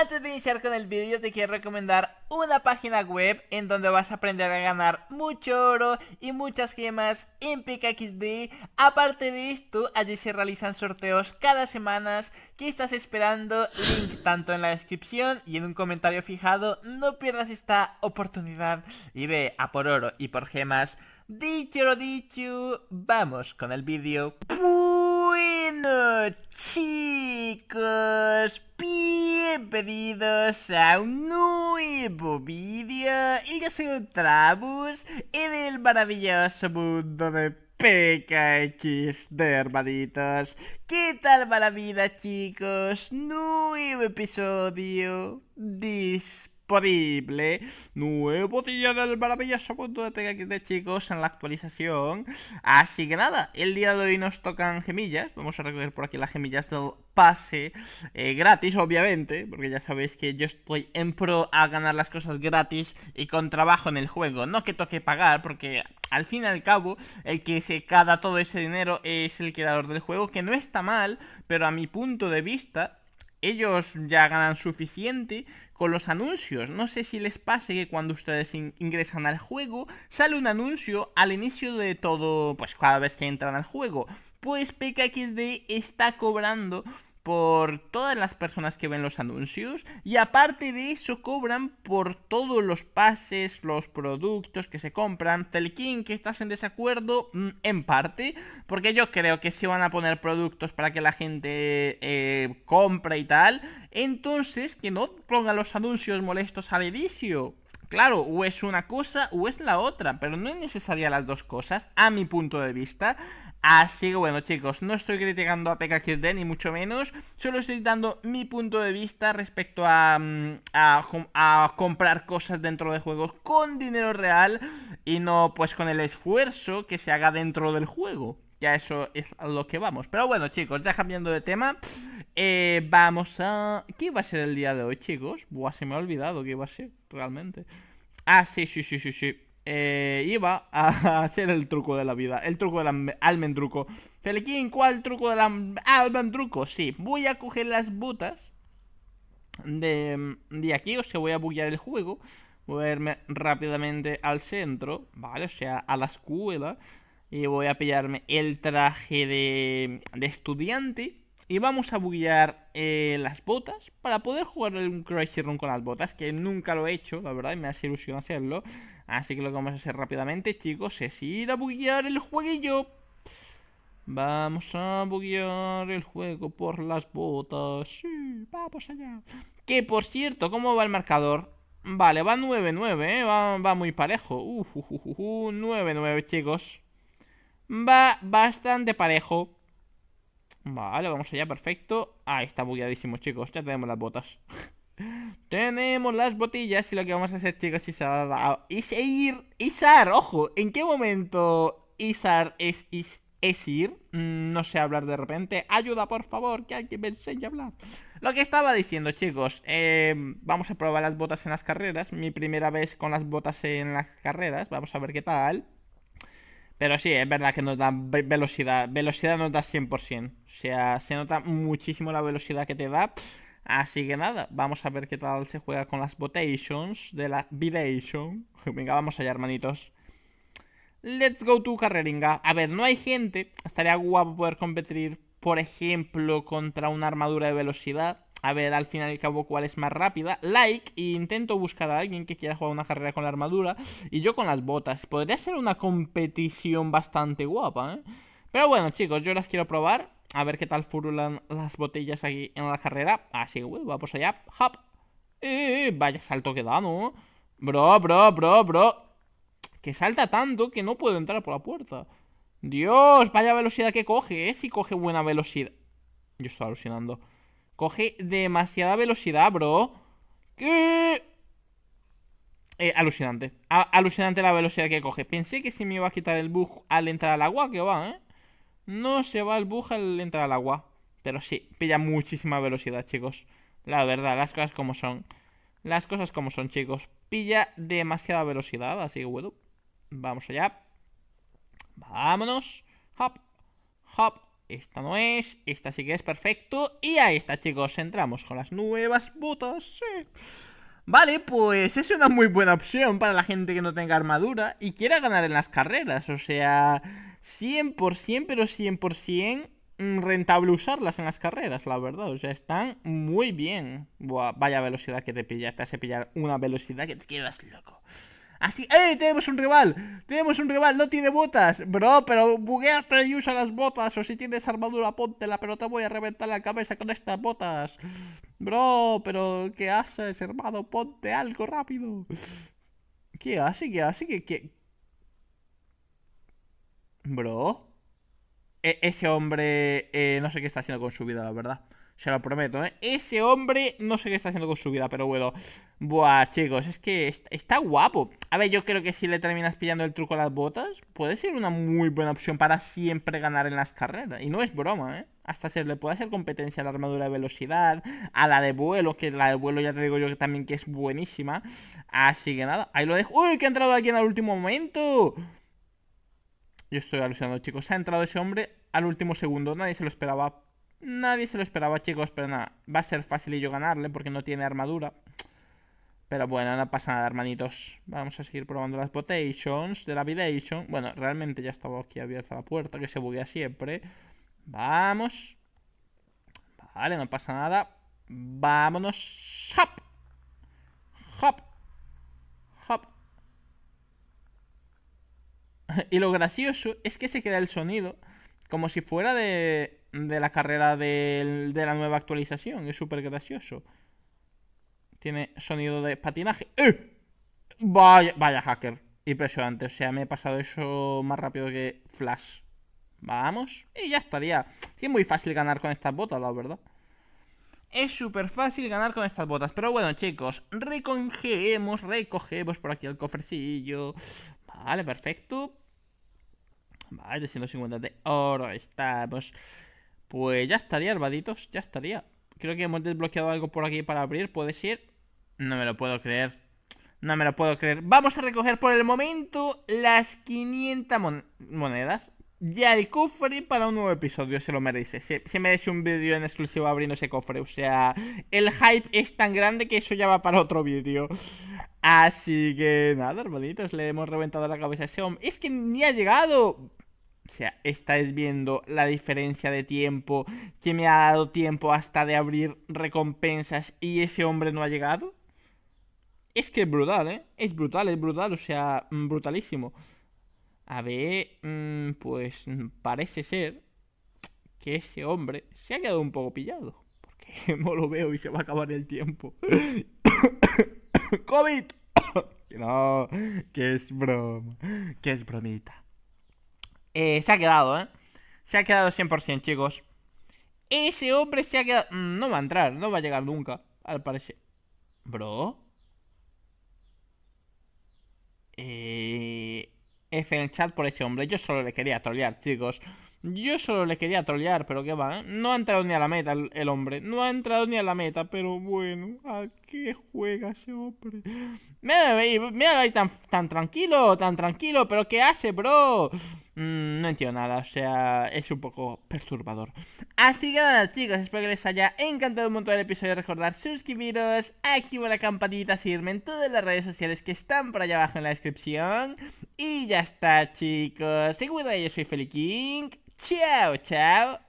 Antes de iniciar con el vídeo te quiero recomendar una página web en donde vas a aprender a ganar mucho oro y muchas gemas en PKXD. Aparte de esto, allí se realizan sorteos cada semana. ¿Qué estás esperando? Link tanto en la descripción y en un comentario fijado. No pierdas esta oportunidad y ve a por oro y por gemas. Dicho lo dicho, vamos con el vídeo. ¡Pum! Bueno chicos, bienvenidos a un nuevo vídeo y yo soy Travus en el maravilloso mundo de PKX de hermanitos. ¿Qué tal va la vida chicos? Nuevo episodio disponible disponible. Nuevo día del maravilloso punto de Pega de chicos, en la actualización. Así que nada, el día de hoy nos tocan gemillas. Vamos a recoger por aquí las gemillas del pase eh, gratis, obviamente, porque ya sabéis que yo estoy en pro a ganar las cosas gratis y con trabajo en el juego. No que toque pagar, porque al fin y al cabo, el que se cada todo ese dinero es el creador del juego, que no está mal, pero a mi punto de vista ellos ya ganan suficiente con los anuncios. No sé si les pase que cuando ustedes ingresan al juego sale un anuncio al inicio de todo, pues cada vez que entran al juego. Pues PKXD está cobrando por todas las personas que ven los anuncios y aparte de eso cobran por todos los pases, los productos que se compran. Telekin, que estás en desacuerdo mm, en parte, porque yo creo que si van a poner productos para que la gente eh, compre y tal, entonces que no pongan los anuncios molestos al edificio. Claro, o es una cosa o es la otra, pero no es necesaria las dos cosas, a mi punto de vista. Así que bueno chicos, no estoy criticando a PKKD ni mucho menos, solo estoy dando mi punto de vista respecto a, mm, a, comprar cosas dentro de juegos con dinero real y no pues con el esfuerzo que se haga dentro del juego. Ya eso es a lo que vamos. Pero bueno chicos, ya cambiando de tema, eh, vamos a... ¿Qué iba a ser el día de hoy chicos? Buah, se me ha olvidado que iba a ser realmente. Ah, sí, sí, sí, sí, sí. Eh, iba a hacer el truco de la vida, el truco del almendruco. Feliquín, ¿cuál truco del almendruco? Sí, voy a coger las botas de, aquí, o sea, voy a buguear el juego. Voy a irme rápidamente al centro, ¿vale? O sea, a la escuela. Y voy a pillarme el traje de, de estudiante. Y vamos a buguear eh, las botas para poder jugar el Crazy Run con las botas, que nunca lo he hecho, la verdad, y me hace ilusión hacerlo. Así que lo que vamos a hacer rápidamente, chicos, es ir a buguear el jueguillo. Vamos a buguear el juego por las botas. Sí, vamos allá. Que por cierto, ¿cómo va el marcador? Vale, va 9-9, ¿eh? va, muy parejo. 9-9, chicos. Va bastante parejo. Vale, vamos allá, perfecto. ahí está bugueadísimo, chicos. Ya tenemos las botas. tenemos las botillas y lo que vamos a hacer, chicos, es, ir... Isar, ojo, ¿en qué momento Isar es, es ir? Mm, no sé hablar de repente. Ayuda, por favor, que alguien me enseñe a hablar. Lo que estaba diciendo, chicos, em, vamos a probar las botas en las carreras. Mi primera vez con las botas en las carreras. Vamos a ver qué tal. Pero sí, es verdad que nos da velocidad. Velocidad nos da 100%. O sea, se nota muchísimo la velocidad que te da. Así que nada, vamos a ver qué tal se juega con las votations de la Vidation. Venga, vamos allá, hermanitos. Let's go to Carreringa. A ver, no hay gente. Estaría guapo poder competir, por ejemplo, contra una armadura de velocidad a ver al final y al cabo cuál es más rápida. Like, e intento buscar a alguien que quiera jugar una carrera con la armadura y yo con las botas. Podría ser una competición bastante guapa, ¿eh? Pero bueno, chicos, yo las quiero probar. A ver qué tal furulan las botellas aquí en la carrera. Así ah, que, bueno, vamos allá. Hop. Eh, vaya salto que da, ¿no? Bro, bro, bro, bro. Que salta tanto que no puedo entrar por la puerta. Dios, vaya velocidad que coge, ¿eh? Si coge buena velocidad. Yo estoy alucinando. Coge demasiada velocidad, bro. ¿Qué? Eh, alucinante. alucinante la velocidad que coge. Pensé que si me iba a quitar el bug al entrar al agua, que va, ¿eh? No se va el bug al entrar al agua. Pero sí, pilla muchísima velocidad, chicos. La verdad, las cosas como son. Las cosas como son, chicos. Pilla demasiada velocidad, así que bueno. Vamos allá. Vámonos. Hop. Hop. Esta no es, esta sí que es perfecto. Y ahí está, chicos, entramos con las nuevas botas, Vale, pues es una muy buena opción para la gente que no tenga armadura y quiera ganar en las carreras. O sea, 100%, pero 100% mm, rentable usarlas en las carreras, la verdad. O sea, están muy bien. vaya velocidad que te pilla, Te hace pillar una velocidad que te quedas loco. Así, ¡eh! Tenemos un rival. Tenemos un rival, no tiene botas. Bro, pero pero y usa las botas. O si tienes armadura, póntela, pero te voy a reventar la cabeza con estas botas. Bro, pero ¿qué haces, hermano? Ponte algo rápido. ¿Qué hace? ¿Qué hace? ¿Qué? qué... Bro. E-, ese hombre eh, no sé qué está haciendo con su vida, la verdad. Se lo prometo, ¿eh? Ese hombre, no sé qué está haciendo con su vida, pero bueno. Buah, chicos, es que está, guapo. A ver, yo creo que si le terminas pillando el truco a las botas, puede ser una muy buena opción para siempre ganar en las carreras. Y no es broma, ¿eh? Hasta se le puede hacer competencia a la armadura de velocidad, a la de vuelo, que la de vuelo ya te digo yo que también que es buenísima. Así que nada, ahí lo dejo. ¡Uy, que ha entrado alguien al último momento! Yo estoy alucinando, chicos. Ha entrado ese hombre al último segundo, nadie se lo esperaba, Nadie se lo esperaba, chicos, pero nada. Va a ser facilillo ganarle porque no tiene armadura. Pero bueno, no pasa nada, hermanitos. Vamos a seguir probando las potations de la vidation. Bueno, realmente ya estaba aquí abierta la puerta, que se buguea siempre. Vamos. Vale, no pasa nada. Vámonos. Hop. Hop. Hop. y lo gracioso es que se queda el sonido como si fuera de de la carrera de, la nueva actualización. Es súper gracioso. Tiene sonido de patinaje. ¡Eh! Vaya, vaya hacker. Impresionante. O sea, me he pasado eso más rápido que Flash. Vamos. Y ya estaría. es muy fácil ganar con estas botas, la verdad. Es súper fácil ganar con estas botas. Pero bueno, chicos. Recogemos, recogemos por aquí el cofrecillo. Vale, perfecto. Vale, 150 de oro. Estamos. Pues ya estaría, hermanitos, ya estaría. Creo que hemos desbloqueado algo por aquí para abrir, ¿puede ir? No me lo puedo creer. No me lo puedo creer. Vamos a recoger por el momento las 500 monedas. Ya el cofre para un nuevo episodio se lo merece. Se, merece un vídeo en exclusivo abriendo ese cofre. O sea, el hype es tan grande que eso ya va para otro vídeo. Así que nada, hermanitos, le hemos reventado la cabeza a ese hombre. Es que ni ha llegado. O sea, estáis viendo la diferencia de tiempo que me ha dado tiempo hasta de abrir recompensas y ese hombre no ha llegado. Es que es brutal, ¿eh? Es brutal, es brutal, o sea, mm, brutalísimo. A ver, mm, pues mm, parece ser que ese hombre se ha quedado un poco pillado. Porque no lo veo y se va a acabar el tiempo. ¡COVID! no, que es broma, que es bromita. Eh, se ha quedado, ¿eh? Se ha quedado 100%, chicos. Ese hombre se ha quedado... Mm, no va a entrar, no va a llegar nunca, al parecer. Bro. Eh... F en el chat por ese hombre. Yo solo le quería trolear, chicos. Yo solo le quería trolear, pero que va. ¿eh? No ha entrado ni a la meta el, hombre. No ha entrado ni a la meta, pero bueno. ¿A qué juega ese hombre? Mira, mira ahí tan, tan tranquilo, tan tranquilo. ¿Pero qué hace, bro? Mm, no entiendo nada, o sea, es un poco perturbador. Así que nada, chicos, espero que les haya encantado un montón el episodio. Recordar suscribiros, activo la campanita, seguirme en todas las redes sociales que están por allá abajo en la descripción. Y ya está, chicos. y que yo soy Feliking. Chao, chao.